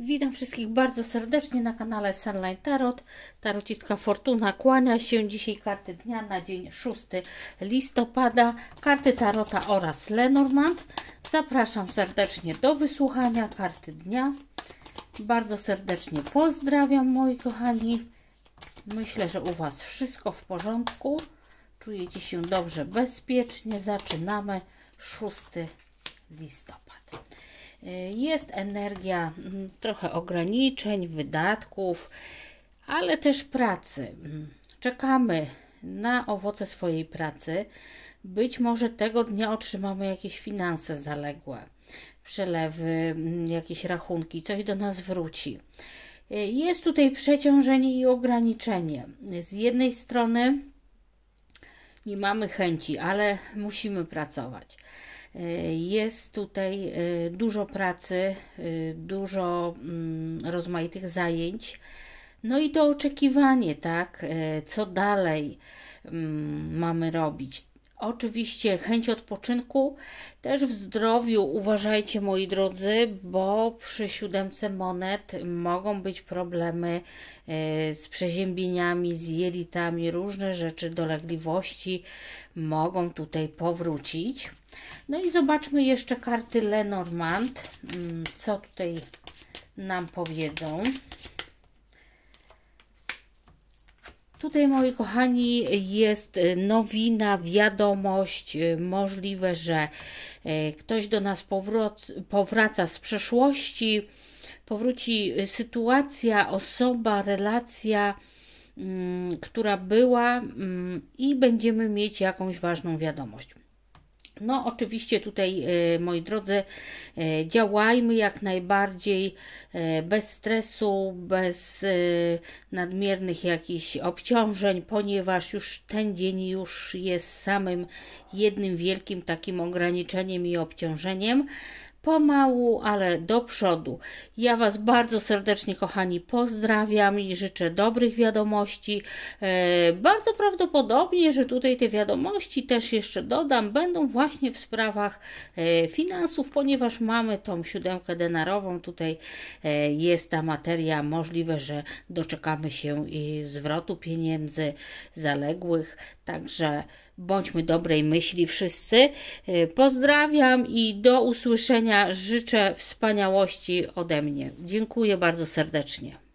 Witam wszystkich bardzo serdecznie na kanale Sunline Tarot. Tarocistka Fortuna kłania się. Dzisiaj karty dnia na dzień 6 listopada. Karty Tarota oraz Lenormand. Zapraszam serdecznie do wysłuchania karty dnia. Bardzo serdecznie pozdrawiam moi kochani. Myślę, że u Was wszystko w porządku. Czujecie się dobrze, bezpiecznie. Zaczynamy 6 listopada. Y, jest energia mm, trochę ograniczeń, wydatków, ale też pracy. Mm, czekamy na owoce swojej pracy. Być może tego dnia otrzymamy jakieś finanse zaległe, przelewy, mm, jakieś rachunki, coś do nas wróci. Y, jest tutaj przeciążenie i ograniczenie. Z jednej strony nie mamy chęci, ale musimy pracować. Jest tutaj y, dużo pracy, y, dużo mm, rozmaitych zajęć. No i to oczekiwanie, tak, y, co dalej mm, mamy robić, Oczywiście chęć odpoczynku, też w zdrowiu uważajcie moi drodzy, bo przy siódemce monet mogą być problemy e, z przeziębieniami, z jelitami, różne rzeczy, dolegliwości mogą tutaj powrócić. No i zobaczmy jeszcze karty Lenormand, mm, co tutaj nam powiedzą. Tutaj, moi kochani, jest y, nowina, wiadomość. Y, możliwe, że y, ktoś do nas powrót, powraca z przeszłości, powróci sytuacja, osoba, relacja, mm, która była, mm, i będziemy mieć jakąś ważną wiadomość. No, oczywiście tutaj, y, moi drodzy, y, działajmy jak najbardziej y, bez stresu, bez nadmiernych jakichś obciążeń, ponieważ już ten dzień już jest samym jednym wielkim takim ograniczeniem i obciążeniem pomału, ale do przodu. Ja Was bardzo serdecznie, kochani, pozdrawiam i życzę dobrych wiadomości. E, bardzo prawdopodobnie, że tutaj te wiadomości też jeszcze dodam, będą właśnie w sprawach e, finansów, ponieważ mamy tą siódemkę denarową. Tutaj e, jest ta materia, możliwe, że doczekamy się zwrotu pieniędzy zaległych. Także Bądźmy dobrej myśli wszyscy. Y, pozdrawiam i do usłyszenia. Życzę wspaniałości ode mnie. Dziękuję bardzo serdecznie.